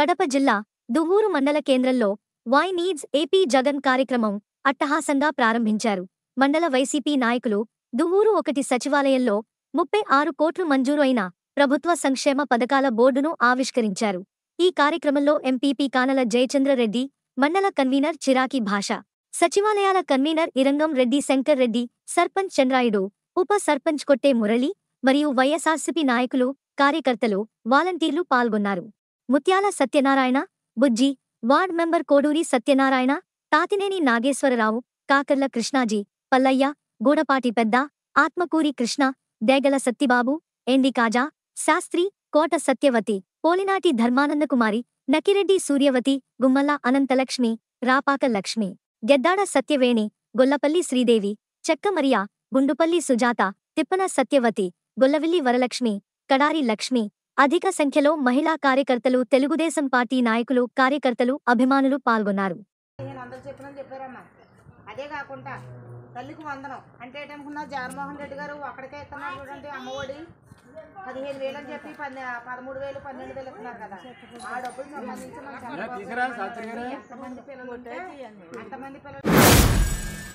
కడప జిల్లా దువ్వూరు మండల కేంద్రంలో వై నీడ్స్ ఏపీ జగన్ కార్యక్రమం అట్టహాసంగా ప్రారంభించారు మండల వైసీపీ నాయకులు దువ్వూరు ఒకటి సచివాలయంలో ముప్పై ఆరు కోట్లు మంజూరు అయిన ప్రభుత్వ సంక్షేమ పథకాల బోర్డును ఆవిష్కరించారు ఈ కార్యక్రమంలో ఎంపీపీ కానల జయచంద్రరెడ్డి మండల కన్వీనర్ చిరాకి భాష సచివాలయాల కన్వీనర్ ఇరంగం రెడ్డి శంకర్ రెడ్డి సర్పంచ్ చంద్రాయుడు ఉప సర్పంచ్ కొట్టే మురళి మరియు వైఎస్ఆర్సీపీ నాయకులు కార్యకర్తలు వాలంటీర్లు పాల్గొన్నారు मुत्यल सत्यनारायण बुज्जी वार्ड मेबर कोडूरी सत्यनारायण ताने नागेश्वर राव काकर्ल कृष्णाजी पलय्य गोड़पाटी पेद आत्मकूरी कृष्ण देगल सत्तिबाबू एंडिकाजा शास्त्री कोट सत्यवती पोलनाटी धर्मानंद कुमारी नकीरि सूर्यवती गुम्मल अनंतलक्ष्मी रापाक लक्ष्मी गेदाड़ सत्यवेणि गोल्लपल्ली श्रीदेवी चक्मरिया गुंडपल्ली सुजात तिपन सत्यवती गोल्लविली वरलक्ष्मी कड़ारी लक्ष्मी అధిక సంఖ్యలో మహిళా కార్యకర్తలు తెలుగుదేశం పార్టీ నాయకులు కార్యకర్తలు అభిమానులు పాల్గొన్నారు అదే కాకుండా తల్లికి వందనం అంటే ఏంటనుకున్నా జగన్మోహన్ రెడ్డి గారు అక్కడికే ఇస్తున్నారు చూడండి అమ్మఒడి పదిహేను వేలు అని చెప్పి పదమూడు వేలు పన్నెండు వేలు ఇస్తున్నారు కదా ఆ డబ్బులు సంబంధించి పిల్లలు అంతమంది పిల్లలు